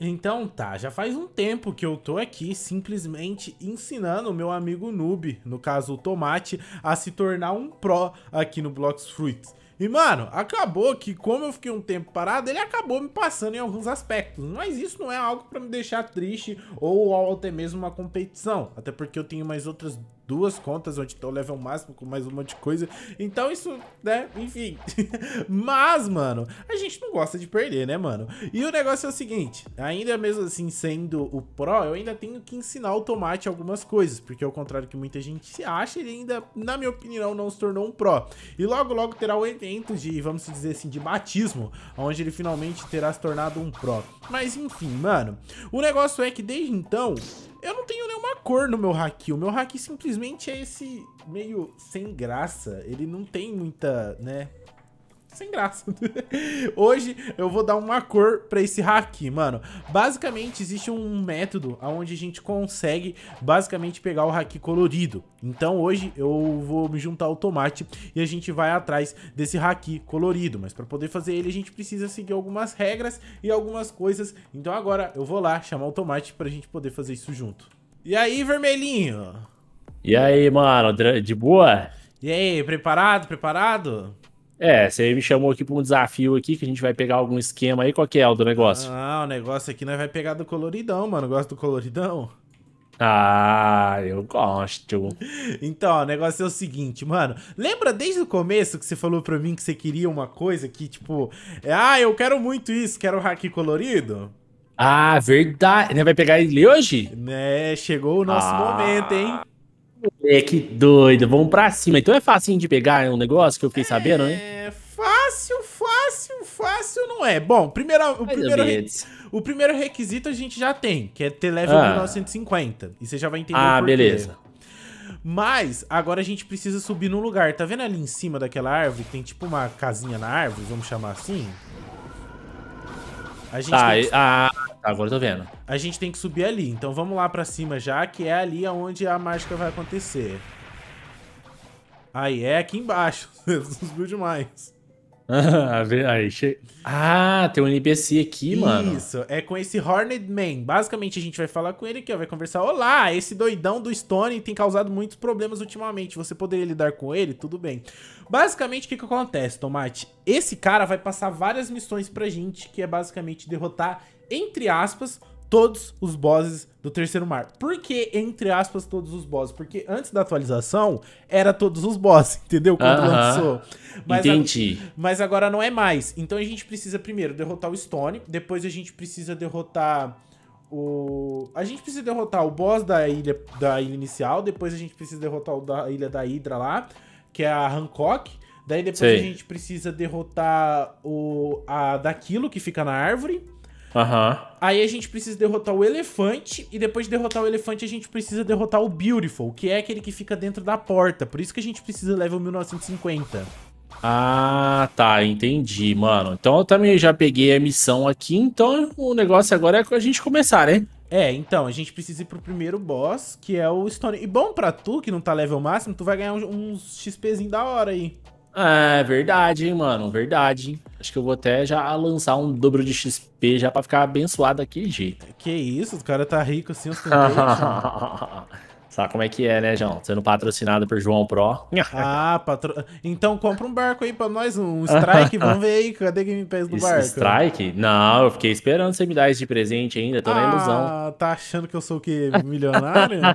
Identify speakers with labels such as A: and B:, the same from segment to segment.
A: Então tá, já faz um tempo que eu tô aqui simplesmente ensinando o meu amigo noob, no caso o Tomate, a se tornar um pró aqui no Blox Fruits. E, mano, acabou que como eu fiquei um tempo parado, ele acabou me passando em alguns aspectos. Mas isso não é algo pra me deixar triste ou até mesmo uma competição. Até porque eu tenho mais outras duas contas onde estão level máximo com mais um monte de coisa. Então isso, né, enfim. Mas, mano, a gente não gosta de perder, né, mano? E o negócio é o seguinte, ainda mesmo assim sendo o Pro, eu ainda tenho que ensinar o Tomate algumas coisas, porque ao contrário que muita gente acha, ele ainda, na minha opinião, não se tornou um Pro. E logo, logo terá o evento de, vamos dizer assim, de batismo, onde ele finalmente terá se tornado um Pro. Mas enfim, mano, o negócio é que desde então, eu não tenho nenhuma cor no meu haki. O meu haki simplesmente é esse meio sem graça. Ele não tem muita, né? sem graça. Hoje eu vou dar uma cor pra esse hack, mano. Basicamente, existe um método onde a gente consegue, basicamente, pegar o hack colorido. Então hoje eu vou me juntar ao tomate e a gente vai atrás desse hack colorido. Mas pra poder fazer ele, a gente precisa seguir algumas regras e algumas coisas. Então agora eu vou lá chamar o tomate pra gente poder fazer isso junto. E aí, vermelhinho?
B: E aí, mano, de boa?
A: E aí, preparado? Preparado?
B: É, você me chamou aqui para um desafio aqui, que a gente vai pegar algum esquema aí. Qual que é o do negócio?
A: Ah, o negócio aqui nós vai pegar do coloridão, mano. Gosta do coloridão?
B: Ah, eu gosto.
A: Então, o negócio é o seguinte, mano. Lembra desde o começo que você falou pra mim que você queria uma coisa que, tipo, é, ah, eu quero muito isso, quero hack colorido?
B: Ah, verdade. Né, vai pegar ele hoje? Né, chegou o nosso ah. momento, hein? Moleque é, doido, vamos pra cima. Então é facinho de pegar, é um negócio que eu fiquei é sabendo, né?
A: É fácil, fácil, fácil não é. Bom, o, primeiro, o primeiro requisito a gente já tem, que é ter level ah. 1950. E você já vai entender ah, o Ah, beleza. Mas agora a gente precisa subir num lugar. Tá vendo ali em cima daquela árvore? Tem tipo uma casinha na árvore, vamos chamar assim?
B: A gente tá, tem que... a, ah, Tá, agora eu tô vendo.
A: A gente tem que subir ali, então vamos lá pra cima já, que é ali onde a mágica vai acontecer. Aí, é aqui embaixo. subiu demais.
B: aí, che... Ah, tem um NPC aqui, Isso, mano. Isso,
A: é com esse Horned Man. Basicamente, a gente vai falar com ele aqui, ó, vai conversar. Olá, esse doidão do Stone tem causado muitos problemas ultimamente. Você poderia lidar com ele? Tudo bem. Basicamente, o que, que acontece, Tomate? Esse cara vai passar várias missões pra gente, que é basicamente derrotar entre aspas, todos os bosses do terceiro mar. Por que, entre aspas, todos os bosses? Porque antes da atualização, era todos os bosses, entendeu? Quando uh -huh. lançou. Mas Entendi. A, mas agora não é mais. Então a gente precisa primeiro derrotar o Stone, depois a gente precisa derrotar o... A gente precisa derrotar o boss da ilha, da ilha inicial, depois a gente precisa derrotar o da ilha da Hydra lá, que é a Hancock. Daí depois a gente precisa derrotar o a daquilo que fica na árvore. Aham. Uhum. Aí a gente precisa derrotar o elefante, e depois de derrotar o elefante, a gente precisa derrotar o Beautiful, que é aquele que fica dentro da porta. Por isso que a gente precisa level 1950.
B: Ah, tá, entendi, mano. Então eu também já peguei a missão aqui, então o negócio agora é a gente começar, né?
A: É, então, a gente precisa ir pro primeiro boss, que é o Stone. E bom pra tu, que não tá level máximo, tu vai ganhar uns XPzinho da hora aí.
B: É verdade, hein, mano. Verdade. hein? Acho que eu vou até já lançar um dobro de XP já pra ficar abençoado aqui, jeito.
A: Que isso, o cara tá rico assim, ostentante. Né?
B: Sabe como é que é, né, João? Sendo patrocinado por João Pro.
A: ah, patro... então compra um barco aí pra nós, um strike, vamos ver aí, cadê Game Pass do Isso, barco? Strike?
B: Não, eu fiquei esperando você me dar esse de presente ainda, tô na ilusão.
A: Ah, tá achando que eu sou o quê? Milionário?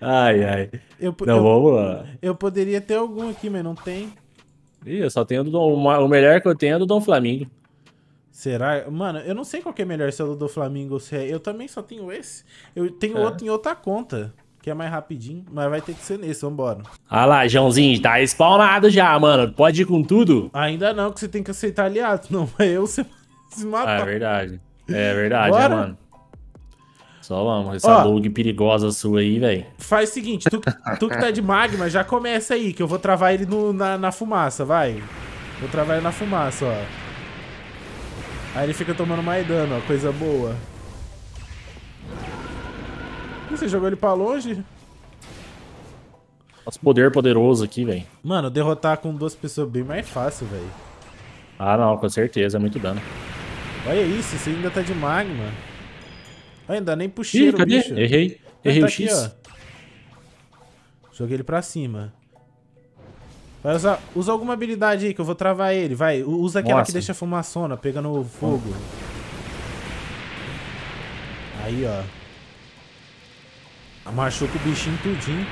A: Ai, ai. Eu, não, eu, vamos lá. Eu poderia ter algum aqui, mas não tem.
B: Ih, eu só tenho do Dom, o melhor que eu tenho é do Dom Flamingo. Será?
A: Mano, eu não sei qual é melhor, se é o do Flamengo ou se é. Eu também só tenho esse. Eu tenho é. outro em outra conta, que é mais rapidinho, mas vai ter que ser nesse, vambora.
B: Ah lá, Joãozinho, tá spawnado já, mano. Pode ir com tudo? Ainda não, que você tem que aceitar aliado, não. Eu você se matar. Ah, é verdade. É verdade, é, mano. Só vamos, essa bug perigosa sua aí, velho.
A: Faz o seguinte,
B: tu, tu que tá de
A: magma, já começa aí, que eu vou travar ele no, na, na fumaça, vai. Vou travar ele na fumaça, ó. Aí ele fica tomando mais dano, ó, coisa boa. Ih, você jogou ele pra longe?
B: Nosso poder poderoso aqui, velho.
A: Mano, derrotar com duas pessoas bem mais fácil, velho.
B: Ah, não, com certeza, é muito dano.
A: Olha isso, você ainda tá de magma. Ainda nem puxei Ih, o cadê? bicho. Errei. Errei tá o aqui, X. Ó. Joguei ele pra cima. Vai usar... Usa alguma habilidade aí que eu vou travar ele. Vai, usa aquela Nossa. que deixa a fumaçona, pega no fogo. Aí, ó. Machuca o bichinho tudinho.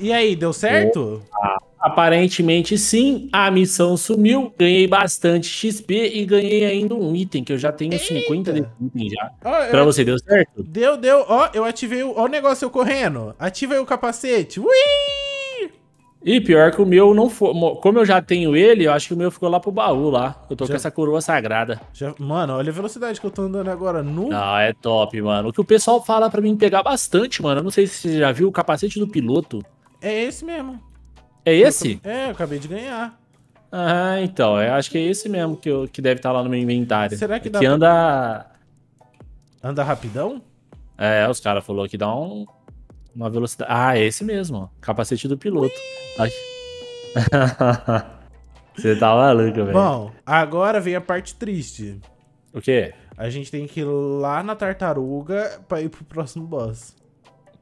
B: E aí, deu certo? ah. Aparentemente sim, a missão sumiu, ganhei bastante XP e ganhei ainda um item, que eu já tenho Eita. 50 desse item já. Oh, pra eu... você, deu certo? Deu, deu. Ó, eu ativei o... Ó o negócio eu correndo. Ativei o capacete. Ui! E pior que o meu não foi... Como eu já tenho ele, eu acho que o meu ficou lá pro baú lá. Eu tô já... com essa coroa sagrada. Já...
A: Mano, olha a velocidade que eu tô andando agora. No... Não,
B: ah, é top, mano. O que o pessoal fala pra mim pegar bastante, mano. Eu não sei se você já viu o capacete do piloto.
A: É esse mesmo. É esse? é, eu acabei de ganhar.
B: Ah, então. Eu é, acho que é esse mesmo que, eu, que deve estar tá lá no meu inventário. Será que é dá... Que anda... Anda rapidão? É, os caras falaram que dá um, uma velocidade... Ah, é esse mesmo. Capacete do piloto. Você tá maluco, velho. Bom, agora
A: vem a parte triste. O quê? A gente tem que ir lá na tartaruga pra ir pro próximo boss.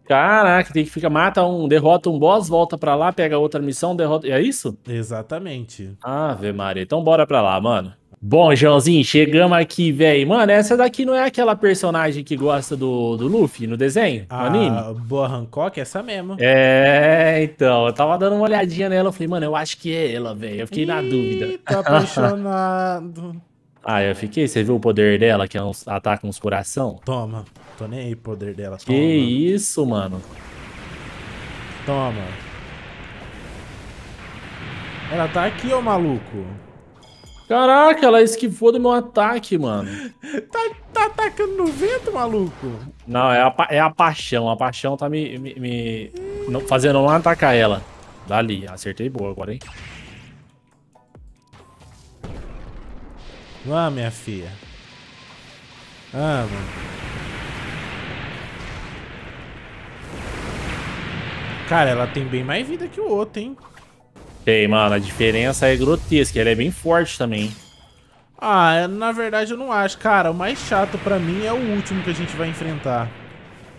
B: Caraca, tem que ficar, mata um, derrota um boss, volta pra lá, pega outra missão, derrota. É isso? Exatamente. Ave Maria. Então bora pra lá, mano. Bom, Joãozinho, chegamos aqui, velho. Mano, essa daqui não é aquela personagem que gosta do, do Luffy no desenho? No a ah, anime? Boa Hancock, essa mesmo. É, então. Eu tava dando uma olhadinha nela. Eu falei, mano, eu acho que é ela, velho. Eu fiquei Ih, na dúvida. Tá apaixonado. Ah, eu fiquei. Você viu o poder dela, que é ataca uns coração? Toma. Tô nem
A: aí poder dela. Que
B: isso, mano. Toma. Ela tá aqui, ô maluco. Caraca, ela esquivou do meu ataque, mano. tá, tá atacando no vento, maluco? Não, é a, é a paixão. A paixão tá me, me, me não, fazendo não atacar ela. Dali, acertei boa agora, hein.
A: Vamos, ah, minha filha. Vamos. Ah, Cara, ela tem bem mais vida que o outro, hein?
B: Tem, mano. A diferença é grotesca. Ela é bem forte também.
A: Ah, é, na verdade eu não acho. Cara, o mais chato pra mim é o último que a gente vai enfrentar.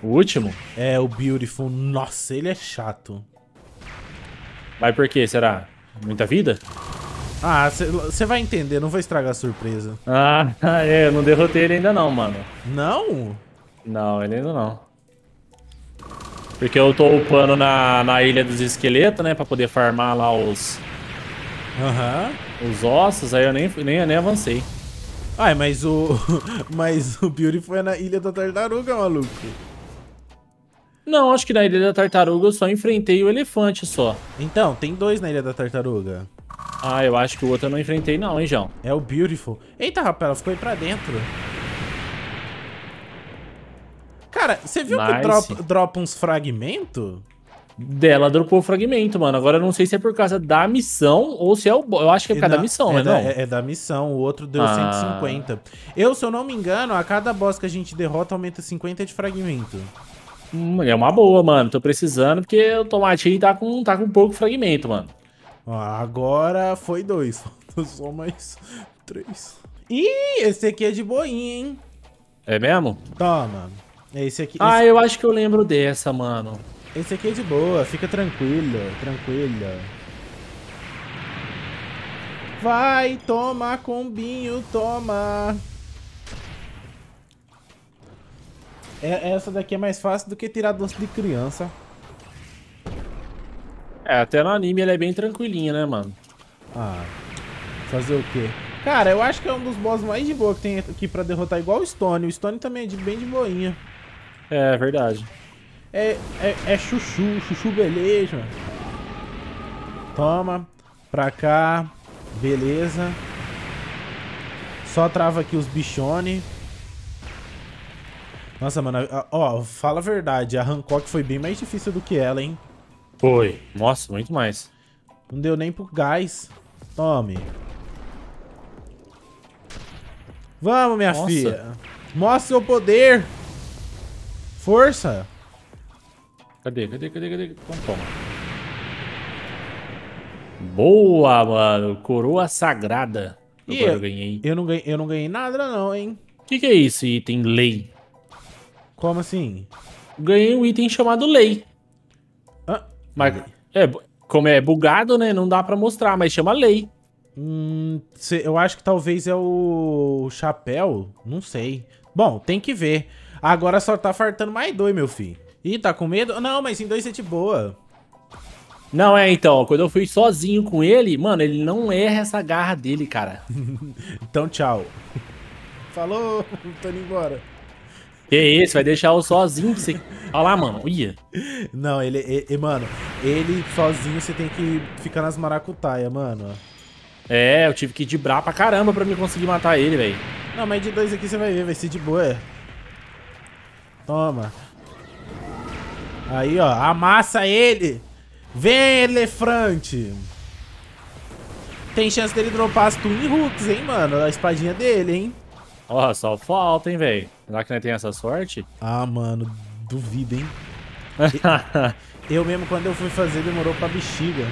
B: O último? É,
A: o Beautiful. Nossa, ele é chato.
B: Mas por que, será? Muita vida?
A: Ah, você vai entender, não vou estragar
B: a surpresa. Ah, é, eu não derrotei ele ainda não, mano. Não? Não, ele ainda não. Porque eu tô upando na, na ilha dos esqueletos, né? Pra poder farmar lá os... Uhum. Os ossos, aí eu nem, nem, nem avancei.
A: Ai, mas o... mas o Beauty foi na ilha da tartaruga, maluco.
B: Não, acho que na ilha da tartaruga eu só enfrentei o elefante só. Então, tem dois na ilha da tartaruga. Ah, eu acho que o outro eu não enfrentei não, hein, João? É o
A: Beautiful. Eita, rapaz, ela ficou aí pra dentro. Cara, você viu nice. que
B: dropa, uns fragmentos? Dela dropou o fragmento, mano. Agora eu não sei se é por causa da missão ou se é o. Eu acho que é por causa da é missão, né, é né? Da, não? É,
A: é, da missão. O
B: outro deu ah. 150.
A: Eu, se eu não me engano, a cada boss que a gente derrota aumenta 50 de
B: fragmento. Hum, é uma boa, mano. Tô precisando porque o tomate aí tá com, tá com pouco fragmento, mano
A: agora foi dois. só mais três. Ih, esse aqui é de boinha, hein?
B: É mesmo? Toma. Esse aqui. Ah, eu acho que eu lembro dessa, mano. Esse aqui é de boa, fica tranquilo, tranquilo.
A: Vai, toma, combinho, toma. É, essa daqui é mais fácil do que tirar doce de criança.
B: É, até no anime ele é bem tranquilinho, né, mano? Ah, fazer o quê?
A: Cara, eu acho que é um dos boss mais de boa que tem aqui pra derrotar, igual o Stone. O Stone também é de, bem de boinha.
B: É, é verdade.
A: É, é, é chuchu, chuchu beleza. Toma, pra cá, beleza. Só trava aqui os bichone. Nossa, mano, ó, fala a verdade, a Hancock foi bem mais difícil do que ela, hein?
B: Foi. Nossa, muito
A: mais. Não deu nem pro gás. Tome. Vamos, minha Nossa. filha. Mostra seu poder.
B: Força. Cadê, cadê, cadê, cadê? Toma, toma. Boa, mano. Coroa sagrada. E Agora eu, eu, ganhei. Eu não ganhei, eu não ganhei nada não, hein? O que, que é isso, item lei? Como assim? Ganhei um item chamado lei. Mas é, como é bugado, né? Não dá para mostrar, mas chama lei. Hum, eu acho que talvez
A: é o chapéu, não sei. Bom, tem que ver. Agora só tá
B: fartando mais dois, meu filho. Ih, tá com medo? Não, mas em dois é de boa. Não, é, então, quando eu fui sozinho com ele, mano, ele não erra essa garra dele, cara. então, tchau.
A: Falou, tô indo embora.
B: Que isso, vai deixar o sozinho. Você... Olha lá, mano. Ia. Não, ele, ele, Mano, ele sozinho
A: você tem que ficar nas maracutaias, mano.
B: É, eu tive que dibrar pra caramba pra me conseguir matar ele, velho.
A: Não, mas de dois aqui você vai ver, vai ser de boa. É. Toma. Aí, ó. Amassa ele. Vem, elefante. Tem chance dele dropar as Twin Hooks, hein, mano. A espadinha dele,
B: hein. Ó, só falta, hein, velho. Será que nós tem essa sorte? Ah,
A: mano, duvido, hein?
B: eu mesmo, quando eu fui fazer, demorou pra bexiga.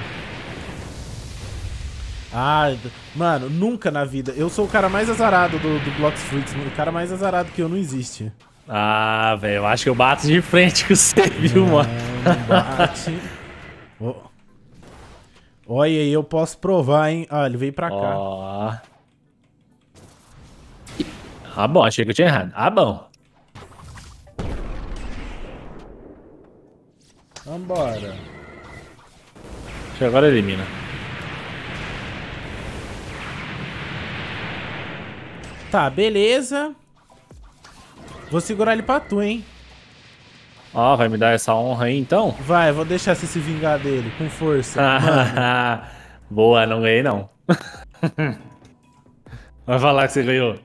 A: Ah, mano, nunca na vida. Eu sou o cara mais azarado do, do blox fruits mano. O cara mais azarado que eu não existe.
B: Ah, velho, eu acho que eu bato de frente com você, viu, não, mano? Bate. oh.
A: Olha aí, eu posso provar, hein? Ah, ele veio pra oh. cá.
B: Ah, bom, achei que eu tinha errado. Ah, bom. Vambora. Acho que agora elimina.
A: Tá, beleza. Vou segurar ele pra tu, hein?
B: Ó, oh, vai me dar essa honra aí, então? Vai, vou deixar você se vingar dele, com força. Ah, boa, não ganhei, não. vai falar que você ganhou.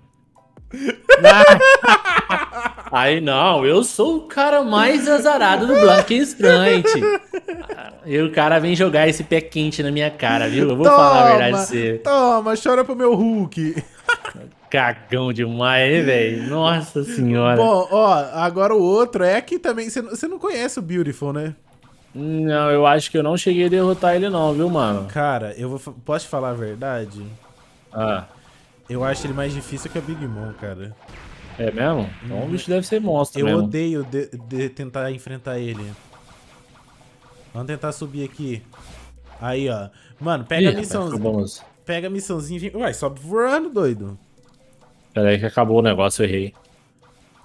B: Aí não, eu sou o cara mais azarado do and Instante. E o cara vem jogar esse pé quente na minha cara, viu? Eu vou toma, falar a verdade pra você.
A: Toma, chora pro meu Hulk.
B: Cagão demais, hein, velho? Nossa senhora. Bom,
A: ó, agora o outro é que também. Você não conhece o Beautiful, né? Não, eu acho que eu não cheguei a derrotar ele, não, viu, mano? Cara, eu vou. Posso te falar a verdade? Ah. Eu acho ele mais difícil que o Big Mom, cara. É mesmo? Então hum. o bicho deve ser monstro Eu mesmo. odeio de, de tentar enfrentar ele. Vamos tentar subir aqui. Aí, ó. Mano, pega Ih, a missãozinha. Pega a missãozinha. Ué, sobe voando, doido.
B: Pera aí que acabou o negócio, eu errei.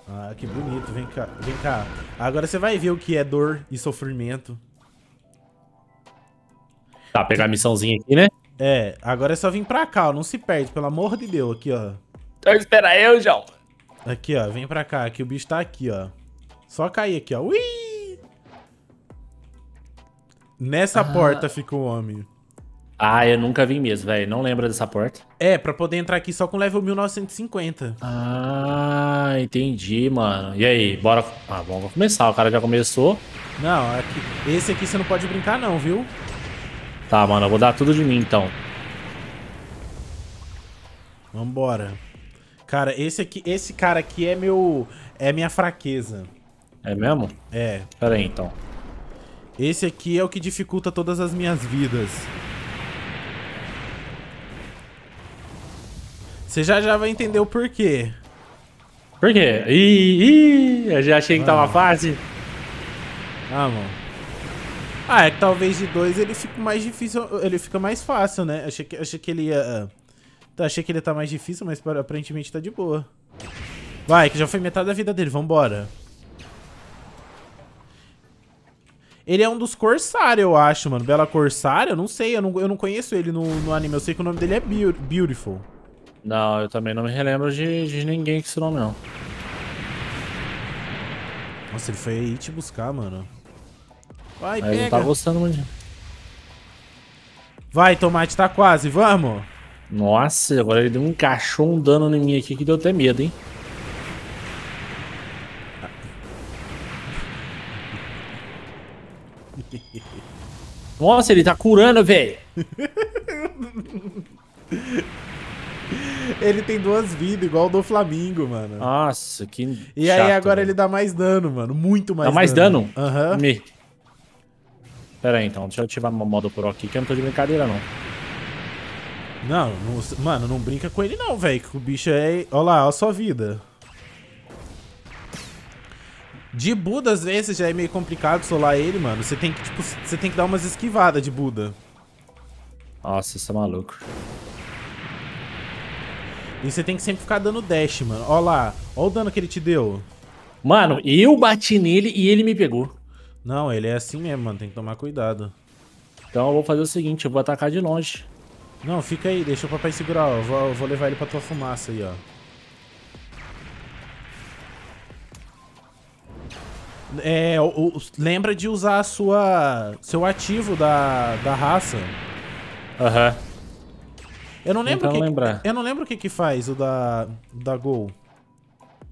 A: Ah, que bonito. Vem cá. Vem cá. Agora você vai ver o que é dor e sofrimento.
B: Tá, pegar a missãozinha aqui, né?
A: É, agora é só vir pra cá, ó. Não se perde, pelo amor de Deus. Aqui, ó.
B: Então espera eu, João.
A: Aqui, ó. Vem pra cá. Aqui o bicho tá aqui, ó. Só cair aqui, ó. Ui! Nessa ah. porta fica o homem.
B: Ah, eu nunca vi mesmo, velho. Não lembro dessa porta.
A: É, pra poder entrar aqui só com level 1950.
B: Ah, entendi, mano. E aí, bora... Ah, bom, começar. O cara já começou.
A: Não, aqui... esse aqui você não pode brincar não, viu?
B: Tá, mano, eu vou dar tudo de mim, então.
A: Vambora. Cara, esse aqui, esse cara aqui é meu... É minha fraqueza. É mesmo?
B: É. Pera aí, então.
A: Esse aqui é o que dificulta todas as minhas
B: vidas. Você já já vai entender o porquê. Por quê? Ih, ih, eu já achei que ah. tava fácil. Ah, mano. Ah, é que talvez de dois ele fique
A: mais difícil, ele fica mais fácil, né? Achei que, achei que ele ia... Ah, achei que ele ia tá mais difícil, mas aparentemente tá de boa. Vai, que já foi metade da vida dele, vambora. Ele é um dos Corsários, eu acho, mano. Bela corsária. Eu não sei, eu não, eu não conheço ele no, no anime. Eu sei que o nome dele é Be Beautiful.
B: Não, eu também não me relembro de, de ninguém que esse nome, não. Nossa, ele foi aí te buscar, mano.
A: Vai, Mas pega. não tá gostando muito.
B: Vai, Tomate, tá quase, vamos. Nossa, agora ele deu um um dano em mim aqui que deu até medo, hein. Nossa, ele tá curando, velho.
A: ele tem duas vidas, igual o do Flamingo, mano.
B: Nossa, que. E chato, aí
A: agora mano. ele dá mais dano, mano. Muito mais dano. Dá mais dano?
B: Aham. Uhum. Me... Pera aí, então. Deixa eu ativar meu modo pro aqui, que eu não tô de brincadeira, não.
A: Não, não mano, não brinca com ele não, velho. Que o bicho é... Olha lá, olha a sua vida. De Buda, às vezes, já é meio complicado solar ele, mano. Você tem que, tipo, você tem que dar umas esquivadas de Buda.
B: Nossa, você é maluco.
A: E você tem que sempre ficar dando dash, mano. Olha lá, olha o dano que ele te deu. Mano, eu bati
B: nele e ele me pegou. Não, ele é assim mesmo, mano. Tem que tomar cuidado. Então eu vou fazer o seguinte, eu vou atacar de longe.
A: Não, fica aí, deixa o papai segurar, ó. Eu vou, eu vou levar ele pra tua fumaça aí, ó. É, o, o, lembra de usar a sua, seu ativo da, da
B: raça. Aham. Uhum. Eu não lembro Tentando que, lembrar. Eu não lembro o que que faz o da, da Gol.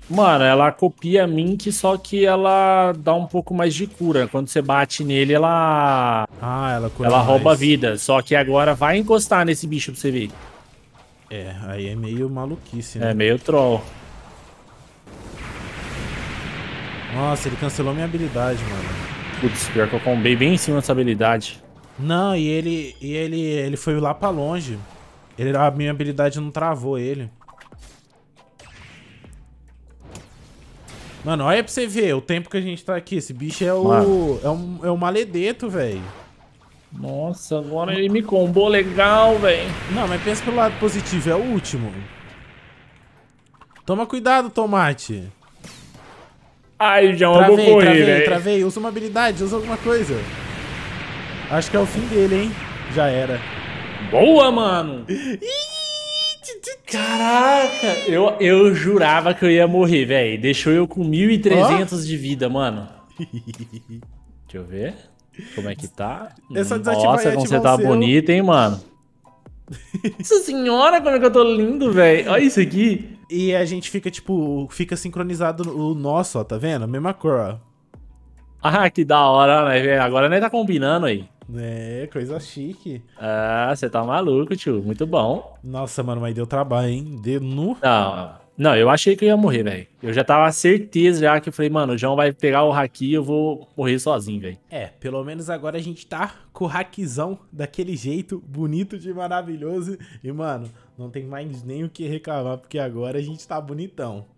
B: Mano, ela copia a Mink, só que ela dá um pouco mais de cura. Quando você bate nele, ela. Ah, ela cura. Ela mais. rouba vida. Só que agora vai encostar nesse bicho pra você ver.
A: É, aí é meio
B: maluquice, né? É meio troll. Nossa, ele
A: cancelou minha habilidade, mano.
B: Putz, pior que eu combei bem em cima dessa habilidade.
A: Não, e ele. E ele. ele foi lá pra longe. Ele, a minha habilidade não travou ele. Mano, olha pra você ver o tempo que a gente tá aqui. Esse bicho é o. É um, é um maledeto, velho. Nossa, agora ele me combou legal, velho. Não, mas pensa pelo lado positivo, é o último. Toma cuidado, tomate. Ai, já é travei, vou correr, travei, travei. Usa uma habilidade, usa alguma coisa. Acho que é o fim dele, hein? Já era.
B: Boa, mano!
A: Ih!
B: Caraca! Eu, eu jurava que eu ia morrer, velho. Deixou eu com 1.300 oh? de vida, mano. Deixa eu ver. Como é que tá? É Nossa, como você tá seu... bonita, hein, mano. Nossa senhora, como é que eu tô lindo, velho. Olha isso
A: aqui. E a gente fica, tipo, fica sincronizado o nosso, ó, tá vendo? Mesma cor, ó.
B: Ah, que da hora, né, velho? Agora nem tá combinando aí. É, coisa chique. Ah, você tá maluco, tio. Muito bom. Nossa, mano, mas deu trabalho, hein? Deu nu. Não, não, eu achei que eu ia morrer, velho. Eu já tava certeza já que eu falei, mano, o João vai pegar o haki e eu vou morrer sozinho, velho.
A: É, pelo menos agora a gente tá com o hackzão daquele jeito bonito de maravilhoso. E, mano, não tem mais nem o que reclamar, porque agora a gente tá bonitão.